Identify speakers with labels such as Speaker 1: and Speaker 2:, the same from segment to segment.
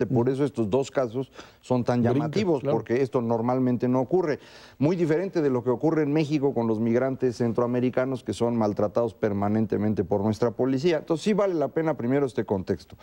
Speaker 1: Este, por eso estos dos casos son tan llamativos, porque esto normalmente no ocurre. Muy diferente de lo que ocurre en México con los migrantes centroamericanos que son maltratados permanentemente por nuestra policía. Entonces sí vale la pena primero este contexto.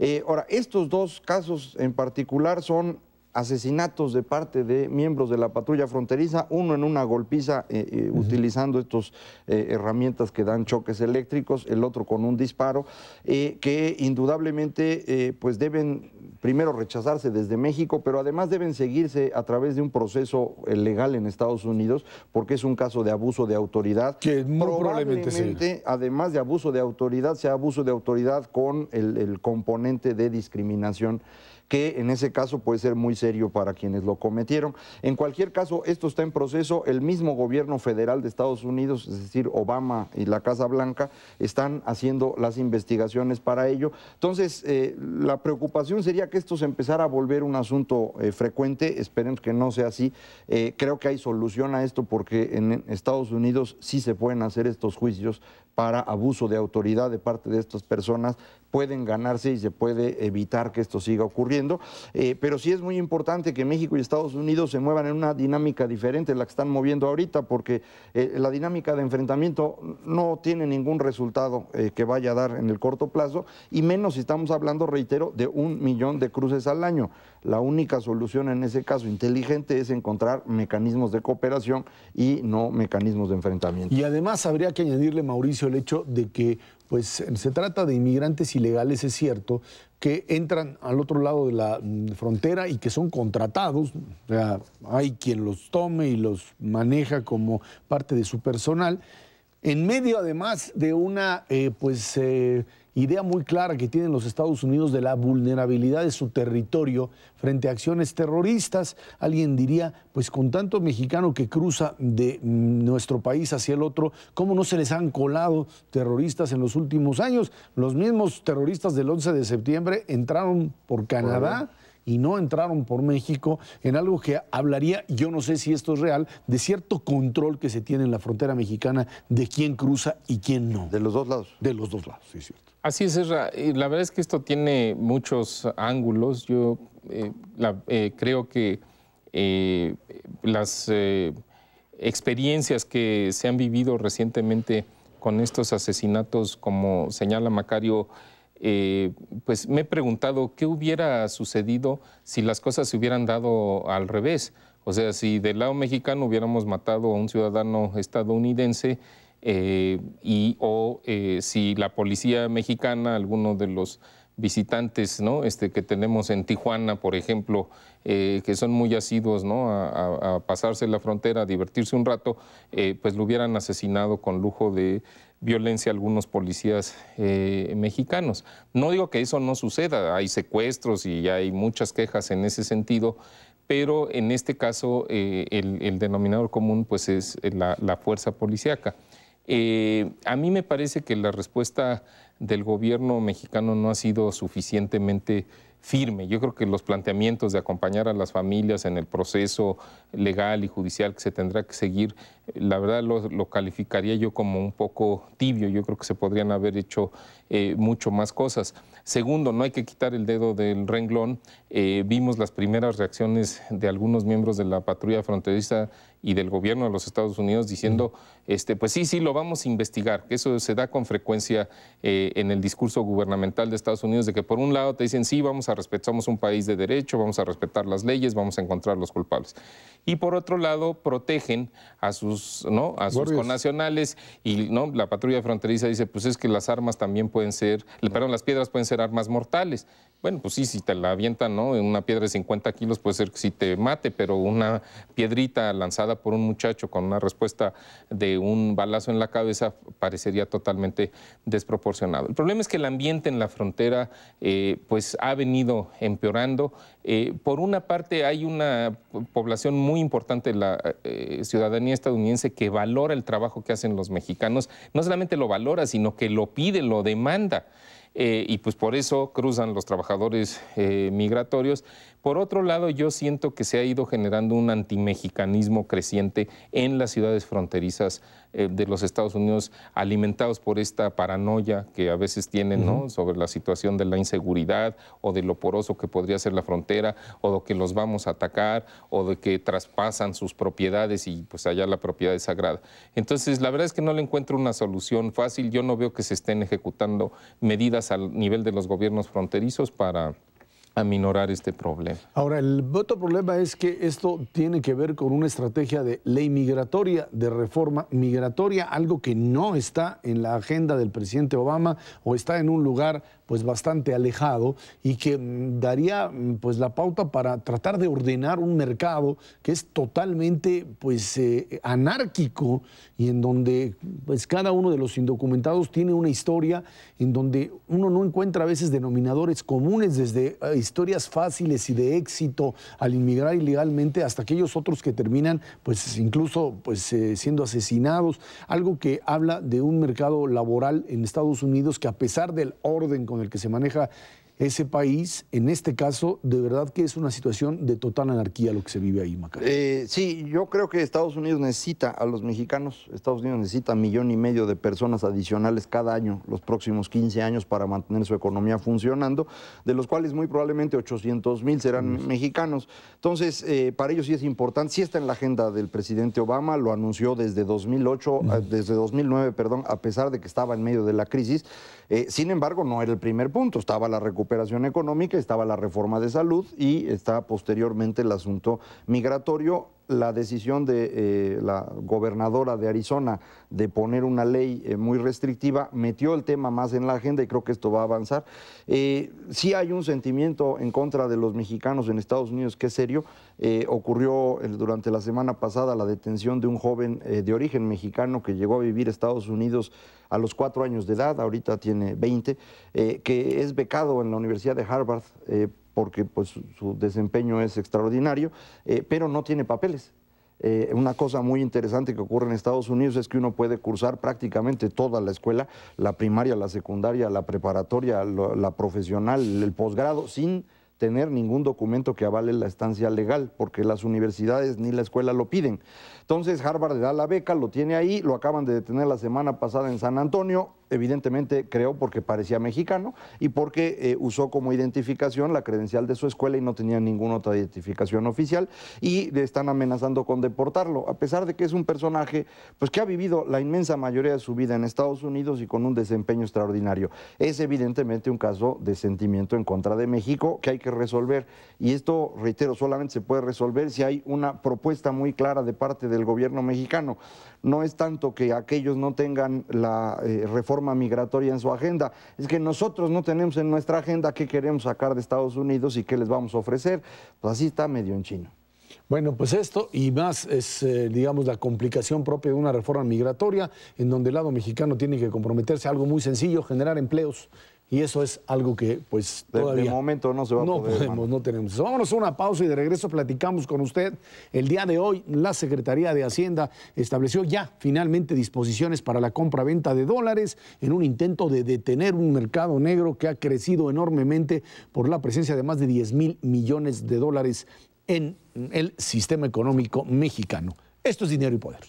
Speaker 1: Eh, ahora, estos dos casos en particular son asesinatos de parte de miembros de la patrulla fronteriza, uno en una golpiza eh, eh, utilizando estas eh, herramientas que dan choques eléctricos, el otro con un disparo, que indudablemente pues deben primero rechazarse desde México, pero además deben seguirse a través de un proceso legal en Estados Unidos, porque es un caso de abuso de autoridad. Que probablemente, además de abuso de autoridad, sea abuso de autoridad con el componente de discriminación que en ese caso puede ser muy serio para quienes lo cometieron. En cualquier caso, esto está en proceso. El mismo gobierno federal de Estados Unidos, es decir, Obama y la Casa Blanca, están haciendo las investigaciones para ello. Entonces, eh, la preocupación sería que esto se empezara a volver un asunto eh, frecuente. Esperemos que no sea así. Eh, creo que hay solución a esto porque en Estados Unidos sí se pueden hacer estos juicios para abuso de autoridad de parte de estas personas pueden ganarse y se puede evitar que esto siga ocurriendo. Eh, pero sí es muy importante que México y Estados Unidos se muevan en una dinámica diferente a la que están moviendo ahorita, porque eh, la dinámica de enfrentamiento no tiene ningún resultado eh, que vaya a dar en el corto plazo, y menos si estamos hablando, reitero, de un millón de cruces al año. La única solución en ese caso inteligente es encontrar mecanismos de cooperación y no mecanismos de enfrentamiento.
Speaker 2: Y además habría que añadirle, Mauricio, el hecho de que pues se trata de inmigrantes ilegales, es cierto, que entran al otro lado de la mm, frontera y que son contratados, o sea, hay quien los tome y los maneja como parte de su personal, en medio además de una, eh, pues... Eh, idea muy clara que tienen los Estados Unidos de la vulnerabilidad de su territorio frente a acciones terroristas. Alguien diría, pues con tanto mexicano que cruza de mm, nuestro país hacia el otro, ¿cómo no se les han colado terroristas en los últimos años? Los mismos terroristas del 11 de septiembre entraron por Canadá y no entraron por México en algo que hablaría, yo no sé si esto es real, de cierto control que se tiene en la frontera mexicana de quién cruza y quién no. De los dos lados. De los dos lados, sí, es cierto.
Speaker 3: Así es, la verdad es que esto tiene muchos ángulos. Yo eh, eh, creo que eh, las experiencias que se han vivido recientemente con estos asesinatos, como señala Macario, eh, pues me he preguntado qué hubiera sucedido si las cosas se hubieran dado al revés. O sea, si del lado mexicano hubiéramos matado a un ciudadano estadounidense eh, y o eh, si la policía mexicana, alguno de los visitantes este, que tenemos en Tijuana, por ejemplo, eh, que son muy asiduos a, pasarse la frontera, a divertirse un rato, eh, pues lo hubieran asesinado con lujo de violencia algunos policías eh, mexicanos. No digo que eso no suceda, hay secuestros y hay muchas quejas en ese sentido, pero en este caso el, denominador común pues es la, la fuerza policíaca. Eh, a mí me parece que la respuesta del gobierno mexicano no ha sido suficientemente firme. Yo creo que los planteamientos de acompañar a las familias en el proceso legal y judicial que se tendrá que seguir, la verdad lo, calificaría yo como un poco tibio. Yo creo que se podrían haber hecho eh, mucho más cosas. Segundo, no hay que quitar el dedo del renglón. Eh, vimos las primeras reacciones de algunos miembros de la patrulla fronteriza y del gobierno de los Estados Unidos diciendo, este, pues sí, sí, lo vamos a investigar. que Eso se da con frecuencia eh, en el discurso gubernamental de Estados Unidos, de que por un lado te dicen, sí, vamos a respetar, somos un país de derecho, vamos a respetar las leyes, vamos a encontrar los culpables. Y por otro lado, protegen a sus, ¿no? a sus connacionales y ¿no? la patrulla fronteriza dice, pues es que las armas también pueden ser, perdón, las piedras pueden ser armas mortales. Bueno, pues sí, si te la avientan, ¿no? Una piedra de 50 kilos puede ser que sí te mate, pero una piedrita lanzada por un muchacho con una respuesta de un balazo en la cabeza parecería totalmente desproporcionado. El problema es que el ambiente en la frontera eh, pues ha venido empeorando. Eh, por una parte hay una población muy importante de la eh, ciudadanía estadounidense que valora el trabajo que hacen los mexicanos. No solamente lo valora, sino que lo pide, lo demanda. Eh, y pues por eso cruzan los trabajadores eh, migratorios. Por otro lado, yo siento que se ha ido generando un antimexicanismo creciente en las ciudades fronterizas eh, de los Estados Unidos, alimentados por esta paranoia que a veces tienen sobre la situación de la inseguridad o de lo poroso que podría ser la frontera o de que los vamos a atacar o de que traspasan sus propiedades y pues allá la propiedad es sagrada. Entonces, la verdad es que no le encuentro una solución fácil. Yo no veo que se estén ejecutando medidas al nivel de los gobiernos fronterizos para aminorar este problema.
Speaker 2: Ahora, el otro problema es que esto tiene que ver con una estrategia de ley migratoria, de reforma migratoria, algo que no está en la agenda del presidente Obama o está en un lugar pues bastante alejado y que mm, daría mm, pues la pauta para tratar de ordenar un mercado que es totalmente pues eh, anárquico y en donde pues cada uno de los indocumentados tiene una historia en donde uno no encuentra a veces denominadores comunes desde eh, historias fáciles y de éxito al inmigrar ilegalmente hasta aquellos otros que terminan pues incluso pues eh, siendo asesinados, algo que habla de un mercado laboral en Estados Unidos que a pesar del orden con el que se maneja ese país, en este caso, de verdad que es una situación de total anarquía lo que se vive ahí, Macario.
Speaker 1: Eh, sí, yo creo que Estados Unidos necesita a los mexicanos, Estados Unidos necesita un millón y medio de personas adicionales cada año, los próximos 15 años, para mantener su economía funcionando, de los cuales muy probablemente 800 mil serán mexicanos. Entonces, eh, para ellos sí es importante, sí está en la agenda del presidente Obama, lo anunció desde 2008, ah, desde 2009, perdón, a pesar de que estaba en medio de la crisis. Eh, sin embargo, no era el primer punto, estaba la recuperación recuperación económica, estaba la reforma de salud y está posteriormente el asunto migratorio la decisión de eh, la gobernadora de Arizona de poner una ley eh, muy restrictiva metió el tema más en la agenda y creo que esto va a avanzar. si eh, sí hay un sentimiento en contra de los mexicanos en Estados Unidos que es serio. ocurrió durante la semana pasada la detención de un joven de origen mexicano que llegó a vivir a Estados Unidos a los cuatro años de edad, ahorita tiene 20, que es becado en la Universidad de Harvard porque pues, su desempeño es extraordinario, eh, pero no tiene papeles. Eh, una cosa muy interesante que ocurre en Estados Unidos es que uno puede cursar prácticamente toda la escuela, la primaria, la secundaria, la preparatoria, la, la profesional, el posgrado, sin tener ningún documento que avale la estancia legal, porque las universidades ni la escuela lo piden. Entonces Harvard le da la beca, lo tiene ahí, lo acaban de detener la semana pasada en San Antonio, evidentemente creó porque parecía mexicano y porque eh, usó como identificación la credencial de su escuela y no tenía ninguna otra identificación oficial y le están amenazando con deportarlo, a pesar de que es un personaje pues, que ha vivido la inmensa mayoría de su vida en Estados Unidos y con un desempeño extraordinario. Es evidentemente un caso de sentimiento en contra de México que hay que resolver y esto, reitero, solamente se puede resolver si hay una propuesta muy clara de parte del gobierno mexicano no es tanto que aquellos no tengan la eh, reforma migratoria en su agenda, es que nosotros no tenemos en nuestra agenda qué queremos sacar de Estados Unidos y qué les vamos a ofrecer. Pues así está medio en chino.
Speaker 2: Bueno, pues esto y más es, eh, digamos, la complicación propia de una reforma migratoria en donde el lado mexicano tiene que comprometerse a algo muy sencillo, generar empleos y eso es algo que, pues, de, momento no se va a poder. No podemos, no tenemos. Vámonos a una pausa y de regreso platicamos con usted. El día de hoy, la Secretaría de Hacienda estableció ya, finalmente, disposiciones para la compra-venta de dólares en un intento de detener un mercado negro que ha crecido enormemente por la presencia de más de 10 mil millones de dólares en el sistema económico mexicano. Esto es Dinero y Poder.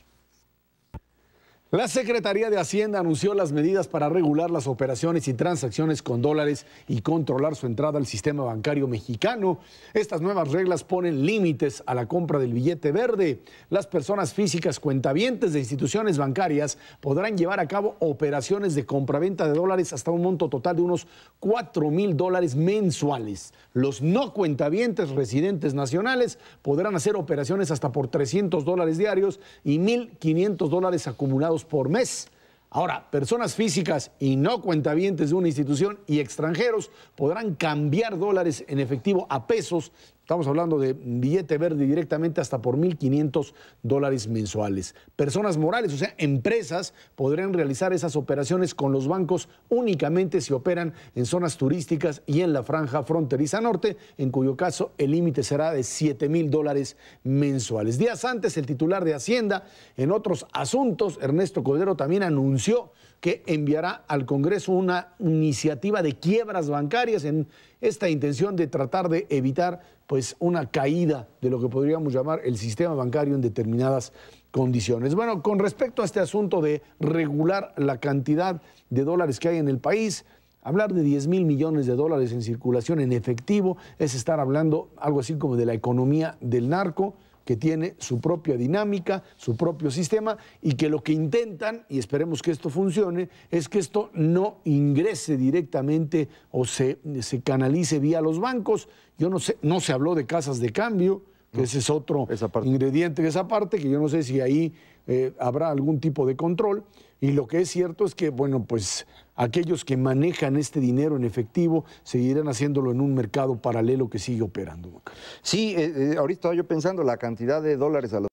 Speaker 2: La Secretaría de Hacienda anunció las medidas para regular las operaciones y transacciones con dólares y controlar su entrada al sistema bancario mexicano. Estas nuevas reglas ponen límites a la compra del billete verde. Las personas físicas cuentavientes de instituciones bancarias podrán llevar a cabo operaciones de compraventa de dólares hasta un monto total de unos 4 mil dólares mensuales. Los no cuentavientes residentes nacionales podrán hacer operaciones hasta por 300 dólares diarios y 1.500 dólares acumulados por mes. Ahora, personas físicas y no cuentavientes de una institución y extranjeros podrán cambiar dólares en efectivo a pesos Estamos hablando de billete verde directamente hasta por 1.500 dólares mensuales. Personas morales, o sea, empresas, podrían realizar esas operaciones con los bancos únicamente si operan en zonas turísticas y en la franja fronteriza norte, en cuyo caso el límite será de 7.000 dólares mensuales. Días antes, el titular de Hacienda, en otros asuntos, Ernesto Codero, también anunció que enviará al Congreso una iniciativa de quiebras bancarias en esta intención de tratar de evitar pues, una caída de lo que podríamos llamar el sistema bancario en determinadas condiciones. Bueno, con respecto a este asunto de regular la cantidad de dólares que hay en el país, Hablar de 10 mil millones de dólares en circulación en efectivo es estar hablando algo así como de la economía del narco que tiene su propia dinámica, su propio sistema y que lo que intentan, y esperemos que esto funcione, es que esto no ingrese directamente o se, se canalice vía los bancos. Yo no sé, no se habló de casas de cambio, que ese es otro ingrediente de esa parte, que yo no sé si ahí eh, habrá algún tipo de control. Y lo que es cierto es que, bueno, pues aquellos que manejan este dinero en efectivo seguirán haciéndolo en un mercado paralelo que sigue operando.
Speaker 1: Sí, eh, eh, ahorita yo pensando la cantidad de dólares a los